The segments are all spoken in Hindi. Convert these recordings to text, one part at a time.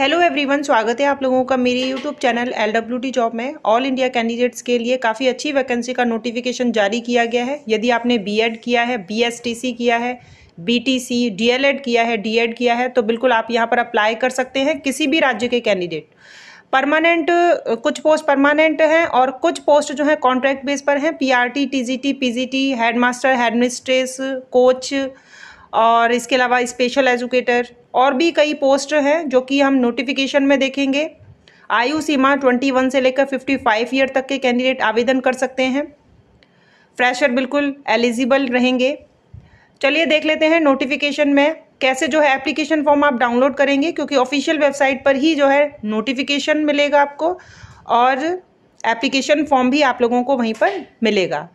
हेलो एवरीवन स्वागत है आप लोगों का मेरे YouTube channel L W T job में ऑल इंडिया कैंडिडेट्स के लिए काफ़ी अच्छी वैकेंसी का नोटिफिकेशन जारी किया गया है यदि आपने बीएड किया है बीएसटीसी किया है बीटीसी डीएलएड किया है डीएड किया है तो बिल्कुल आप यहाँ पर अप्लाई कर सकते हैं किसी भी राज्य के कैंडिडेट परमानेंट कुछ पोस्ट परमानेंट हैं और कुछ पोस्ट जो है कॉन्ट्रैक्ट बेस पर हैं P R T T TGT PGT headmaster headmistress coach और इसके अलावा स्पेशल एजुकेटर और भी कई पोस्ट हैं जो कि हम नोटिफिकेशन में देखेंगे आयु सीमा 21 से लेकर 55 ईयर तक के कैंडिडेट आवेदन कर सकते हैं फ्रेशर बिल्कुल एलिजिबल रहेंगे चलिए देख लेते हैं नोटिफिकेशन में कैसे जो है एप्लीकेशन फॉर्म आप डाउनलोड करेंगे क्योंकि ऑफिशियल वेबसाइट पर ही जो है नोटिफिकेशन मिलेगा आपको और एप्लीकेशन फॉर्म भी आप लोगों को वहीं पर मिलेगा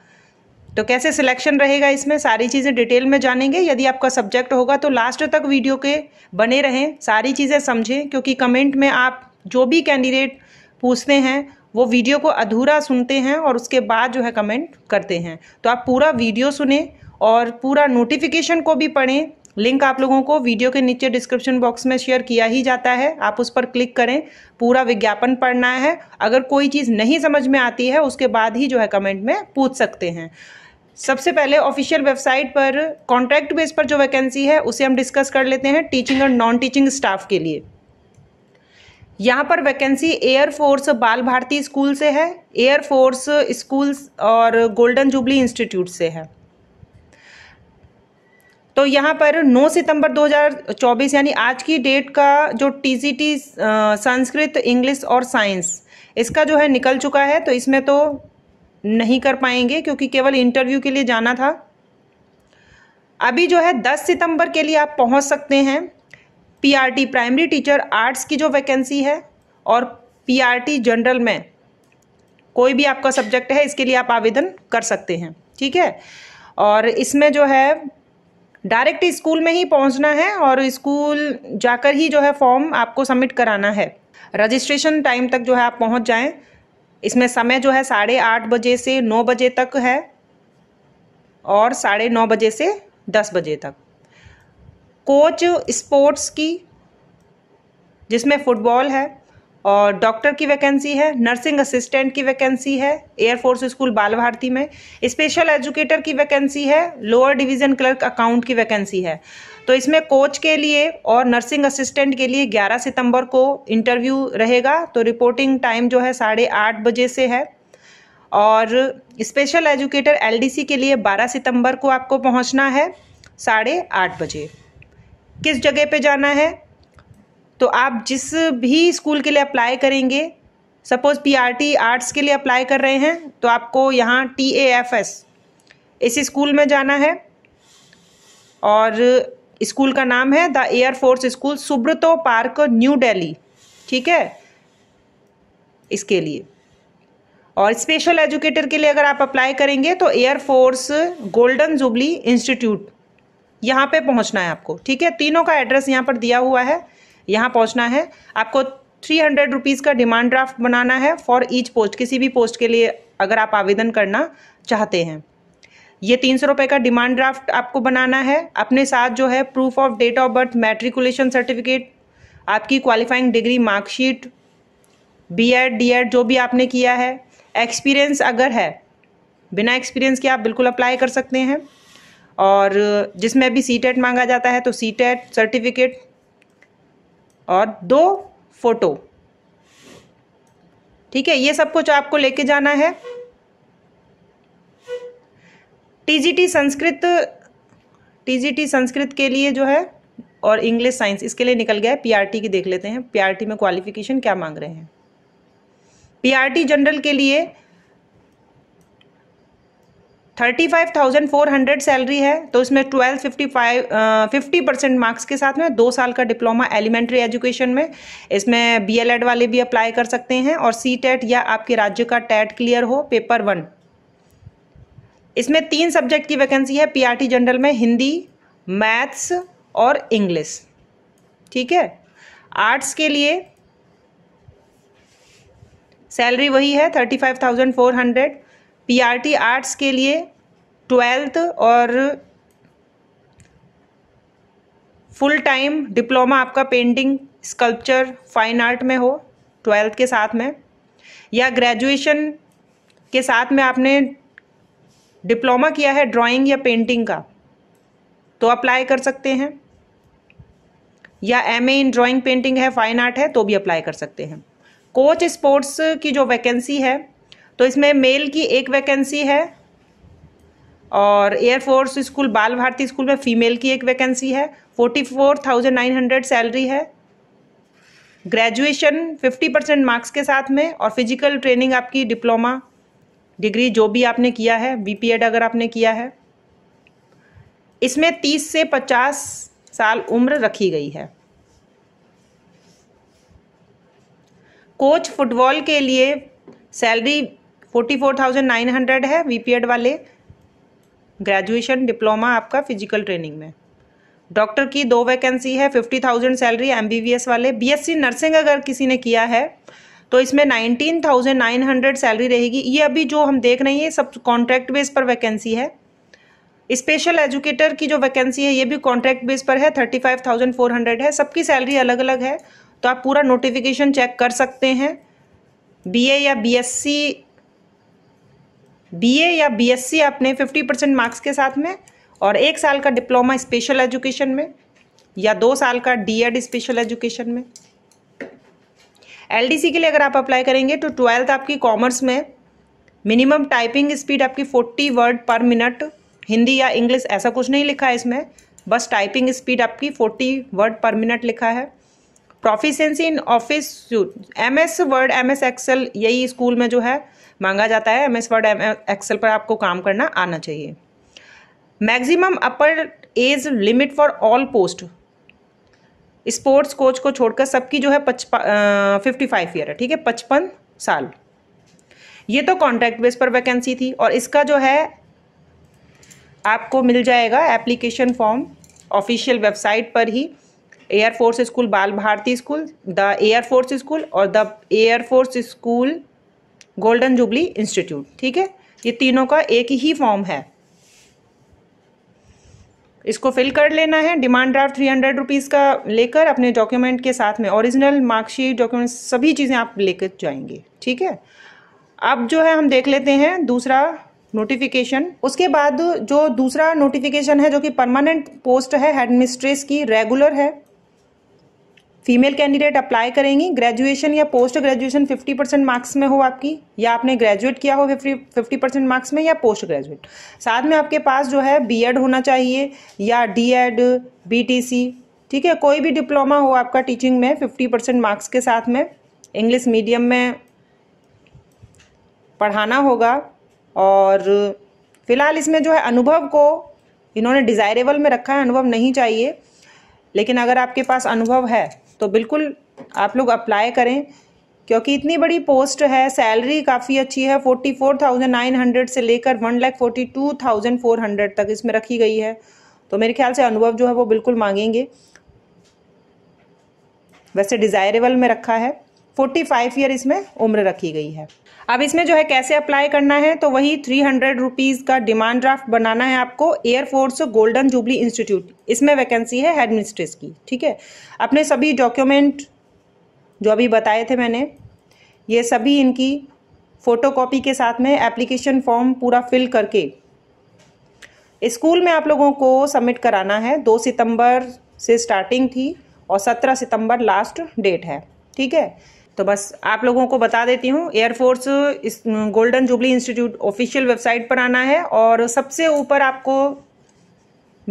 तो कैसे सिलेक्शन रहेगा इसमें सारी चीज़ें डिटेल में जानेंगे यदि आपका सब्जेक्ट होगा तो लास्ट तक वीडियो के बने रहें सारी चीज़ें समझें क्योंकि कमेंट में आप जो भी कैंडिडेट पूछते हैं वो वीडियो को अधूरा सुनते हैं और उसके बाद जो है कमेंट करते हैं तो आप पूरा वीडियो सुने और पूरा नोटिफिकेशन को भी पढ़ें लिंक आप लोगों को वीडियो के नीचे डिस्क्रिप्शन बॉक्स में शेयर किया ही जाता है आप उस पर क्लिक करें पूरा विज्ञापन पढ़ना है अगर कोई चीज़ नहीं समझ में आती है उसके बाद ही जो है कमेंट में पूछ सकते हैं सबसे पहले ऑफिशियल वेबसाइट पर कॉन्ट्रैक्ट बेस पर जो वैकेंसी है उसे हम डिस्कस कर लेते हैं टीचिंग और नॉन टीचिंग स्टाफ के लिए यहाँ पर वैकेंसी एयरफोर्स बाल भारती स्कूल से है एयरफोर्स स्कूल और गोल्डन जुबली इंस्टीट्यूट से है तो यहाँ पर 9 सितंबर 2024 यानी आज की डेट का जो टी संस्कृत इंग्लिश और साइंस इसका जो है निकल चुका है तो इसमें तो नहीं कर पाएंगे क्योंकि केवल इंटरव्यू के लिए जाना था अभी जो है 10 सितंबर के लिए आप पहुंच सकते हैं पीआरटी प्राइमरी टीचर आर्ट्स की जो वैकेंसी है और पीआरटी जनरल में कोई भी आपका सब्जेक्ट है इसके लिए आप आवेदन कर सकते हैं ठीक है और इसमें जो है डायरेक्ट स्कूल में ही पहुंचना है और स्कूल जाकर ही जो है फॉर्म आपको सबमिट कराना है रजिस्ट्रेशन टाइम तक जो है आप पहुंच जाएं इसमें समय जो है साढ़े आठ बजे से नौ बजे तक है और साढ़े नौ बजे से दस बजे तक कोच स्पोर्ट्स की जिसमें फुटबॉल है और डॉक्टर की वैकेंसी है नर्सिंग असिस्टेंट की वैकेंसी है एयरफोर्स स्कूल बाल भारती में स्पेशल एजुकेटर की वैकेंसी है लोअर डिवीजन क्लर्क अकाउंट की वैकेंसी है तो इसमें कोच के लिए और नर्सिंग असिस्टेंट के लिए 11 सितंबर को इंटरव्यू रहेगा तो रिपोर्टिंग टाइम जो है साढ़े आठ बजे से है और स्पेशल एजुकेटर एल के लिए बारह सितंबर को आपको पहुँचना है साढ़े आठ बजे किस जगह पर जाना है तो आप जिस भी स्कूल के लिए अप्लाई करेंगे सपोज़ पीआरटी आर्ट्स के लिए अप्लाई कर रहे हैं तो आपको यहाँ टी ए एफ एस इस स्कूल में जाना है और स्कूल का नाम है the air force school Subroto park new Delhi ठीक है इसके लिए और स्पेशल एजुकेटर के लिए अगर आप अप्लाई करेंगे तो एयरफोर्स गोल्डन जुबली इंस्टीट्यूट यहाँ पे पहुँचना है आपको ठीक है तीनों का एड्रेस यहाँ पर दिया हुआ है यहाँ पहुँचना है आपको थ्री हंड्रेड रुपीज़ का डिमांड ड्राफ्ट बनाना है फॉर ईच पोस्ट किसी भी पोस्ट के लिए अगर आप आवेदन करना चाहते हैं ये तीन सौ रुपये का डिमांड ड्राफ्ट आपको बनाना है अपने साथ जो है proof of date of birth matriculation certificate आपकी qualifying degree marksheet B Ed D Ed जो भी आपने किया है एक्सपीरियंस अगर है बिना एक्सपीरियंस के आप बिल्कुल अप्लाई कर सकते हैं और जिसमें भी सी टेट e मांगा जाता है तो सी टेट सर्टिफिकेट और दो फोटो ठीक है ये सब कुछ आपको लेके जाना है टीजीटी संस्कृत टीजीटी संस्कृत के लिए जो है और इंग्लिश साइंस इसके लिए निकल गया है पीआरटी की देख लेते हैं पीआरटी में क्वालिफिकेशन क्या मांग रहे हैं पीआरटी जनरल के लिए thirty five thousand four hundred salary है तो इसमें twelve fifty five fifty percent marks के साथ में दो साल का डिप्लोमा एलिमेंट्री एजुकेशन में इसमें बीएलएड वाले भी अप्लाई कर सकते हैं और सी टेट e या आपके राज्य का टेट क्लियर e हो पेपर वन इसमें तीन सब्जेक्ट की वैकेंसी है पीआरटी जनरल में हिंदी मैथ्स और इंग्लिश ठीक है आर्ट्स के लिए सैलरी वही है thirty five thousand four hundred PRT arts के लिए ट्वेल्थ और फुल टाइम डिप्लोमा आपका पेंटिंग स्कल्पचर फाइन आर्ट में हो ट्वेल्थ के साथ में या ग्रेजुएशन के साथ में आपने डिप्लोमा किया है ड्राइंग या पेंटिंग का तो अप्लाई कर सकते हैं या एम इन ड्राइंग पेंटिंग है फाइन आर्ट है तो भी अप्लाई कर सकते हैं कोच स्पोर्ट्स की जो वैकेंसी है तो इसमें मेल की एक वैकेंसी है और air force school Bal Bharti school में फीमेल की एक वैकेंसी है forty four thousand nine hundred salary है ग्रेजुएशन फिफ्टी परसेंट मार्क्स के साथ में और फिजिकल ट्रेनिंग आपकी डिप्लोमा डिग्री जो भी आपने किया है बी अगर आपने किया है इसमें तीस से पचास साल उम्र रखी गई है कोच फुटबॉल के लिए salary forty four thousand nine hundred है वीपीएड वाले ग्रेजुएशन डिप्लोमा आपका फिजिकल ट्रेनिंग में डॉक्टर की दो वैकेंसी है fifty thousand salary M B B S वाले बी एस सी नर्सिंग अगर किसी ने किया है तो इसमें nineteen thousand nine hundred salary रहेगी ये अभी जो हम देख रहे हैं सब कॉन्ट्रैक्ट बेस पर वैकेंसी है स्पेशल एजुकेटर की जो वैकेंसी है ये भी कॉन्ट्रैक्ट बेस पर है thirty five thousand four hundred है सबकी सैलरी अलग अलग है तो आप पूरा नोटिफिकेशन चेक कर सकते हैं बीए या बीएससी बीए या बीएससी आपने 50 परसेंट मार्क्स के साथ में और एक साल का डिप्लोमा स्पेशल एजुकेशन में या दो साल का डीएड स्पेशल एजुकेशन में एलडीसी के लिए अगर आप अप्लाई करेंगे तो ट्वेल्थ आपकी कॉमर्स में मिनिमम टाइपिंग स्पीड आपकी forty word per minute Hindi या इंग्लिश ऐसा कुछ नहीं लिखा है इसमें बस टाइपिंग स्पीड आपकी फोर्टी वर्ड पर मिनट लिखा है proficiency in office M S word M S Excel यही स्कूल में जो है मांगा जाता है M S word M Excel पर आपको काम करना आना चाहिए maximum upper age limit for all post sports coach को छोड़कर सबकी जो है फिफ्टी फाइव ईयर है ठीक है पचपन साल ये तो कॉन्ट्रैक्ट बेस पर वैकेंसी थी और इसका जो है आपको मिल जाएगा एप्लीकेशन फॉर्म ऑफिशियल वेबसाइट पर ही air force school Bal Bharti school the air force school और the air force school golden jubilee institute ठीक है ये तीनों का एक ही फॉर्म है इसको फिल कर लेना है demand draft three hundred rupees का लेकर अपने डॉक्यूमेंट के साथ में ओरिजिनल मार्कशीट डॉक्यूमेंट सभी चीज़ें आप लेकर जाएंगे ठीक है अब जो है हम देख लेते हैं दूसरा नोटिफिकेशन उसके बाद जो दूसरा नोटिफिकेशन है जो कि परमानेंट पोस्ट है हेडमिस्ट्रेस की रेगुलर है फीमेल कैंडिडेट अप्लाई करेंगी ग्रेजुएशन या पोस्ट ग्रेजुएशन 50 परसेंट मार्क्स में हो आपकी या आपने ग्रेजुएट किया हो फिफ्टी परसेंट मार्क्स में या पोस्ट ग्रेजुएट साथ में आपके पास जो है बीएड होना चाहिए या डीएड बीटीसी ठीक है कोई भी डिप्लोमा हो आपका टीचिंग में फिफ्टी परसेंट मार्क्स के साथ में इंग्लिश मीडियम में पढ़ाना होगा और फिलहाल इसमें जो है अनुभव को इन्होंने डिज़ायरेबल में रखा है अनुभव नहीं चाहिए लेकिन अगर आपके पास अनुभव है तो बिल्कुल आप लोग अप्लाई करें क्योंकि इतनी बड़ी पोस्ट है सैलरी काफ़ी अच्छी है forty four thousand nine hundred से लेकर one lakh forty two thousand four hundred तक इसमें रखी गई है तो मेरे ख्याल से अनुभव जो है वो बिल्कुल मांगेंगे वैसे डिज़ायरेबल में रखा है फोर्टी फाइव ईयर इसमें उम्र रखी गई है अब इसमें जो है कैसे अप्लाई करना है तो वही थ्री हंड्रेड रुपीज़ का डिमांड ड्राफ्ट बनाना है आपको एयरफोर्स गोल्डन जुबली इंस्टीट्यूट इसमें वैकेंसी है हेड मिनिस्ट्रेस की ठीक है अपने सभी डॉक्यूमेंट जो अभी बताए थे मैंने ये सभी इनकी फ़ोटो कॉपी के साथ में एप्लीकेशन फॉर्म पूरा फिल करके स्कूल में आप लोगों को सबमिट कराना है दो सितंबर से स्टार्टिंग थी और सत्रह सितंबर लास्ट डेट है ठीक है तो बस आप लोगों को बता देती हूँ air force golden jubilee institute official website पर आना है और सबसे ऊपर आपको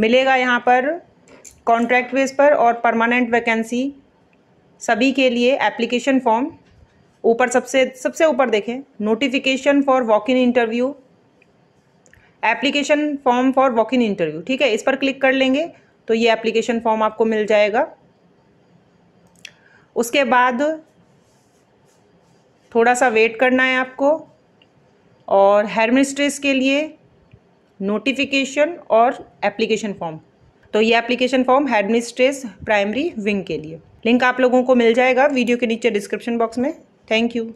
मिलेगा यहाँ पर कॉन्ट्रैक्ट बेस पर और परमानेंट वैकेंसी सभी के लिए एप्लीकेशन फॉर्म ऊपर सबसे सबसे ऊपर देखें notification for walk in interview application form for walk in interview ठीक है इस पर क्लिक कर लेंगे तो ये एप्लीकेशन फॉर्म आपको मिल जाएगा उसके बाद थोड़ा सा वेट करना है आपको और हेयर मिनिस्ट्रेस के लिए नोटिफिकेशन और एप्लीकेशन फॉर्म तो ये application form head mistress primary wing के लिए लिंक आप लोगों को मिल जाएगा वीडियो के नीचे डिस्क्रिप्शन बॉक्स में थैंक यू